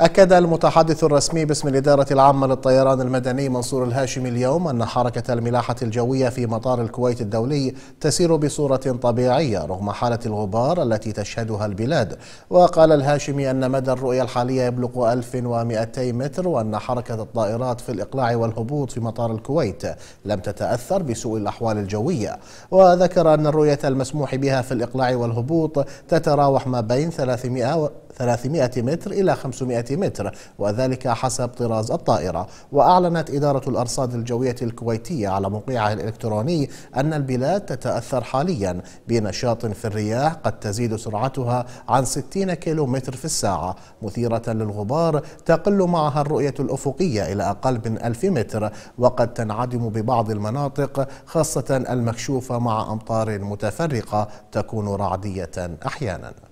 أكد المتحدث الرسمي باسم الإدارة العامة للطيران المدني منصور الهاشمي اليوم أن حركة الملاحة الجوية في مطار الكويت الدولي تسير بصورة طبيعية رغم حالة الغبار التي تشهدها البلاد وقال الهاشمي أن مدى الرؤية الحالية يبلغ 1200 متر وأن حركة الطائرات في الإقلاع والهبوط في مطار الكويت لم تتأثر بسوء الأحوال الجوية وذكر أن الرؤية المسموح بها في الإقلاع والهبوط تتراوح ما بين 300 300 متر إلى 500 متر وذلك حسب طراز الطائرة وأعلنت إدارة الأرصاد الجوية الكويتية على موقعها الإلكتروني أن البلاد تتأثر حاليا بنشاط في الرياح قد تزيد سرعتها عن 60 متر في الساعة مثيرة للغبار تقل معها الرؤية الأفقية إلى أقل من 1000 متر وقد تنعدم ببعض المناطق خاصة المكشوفة مع أمطار متفرقة تكون رعدية أحيانا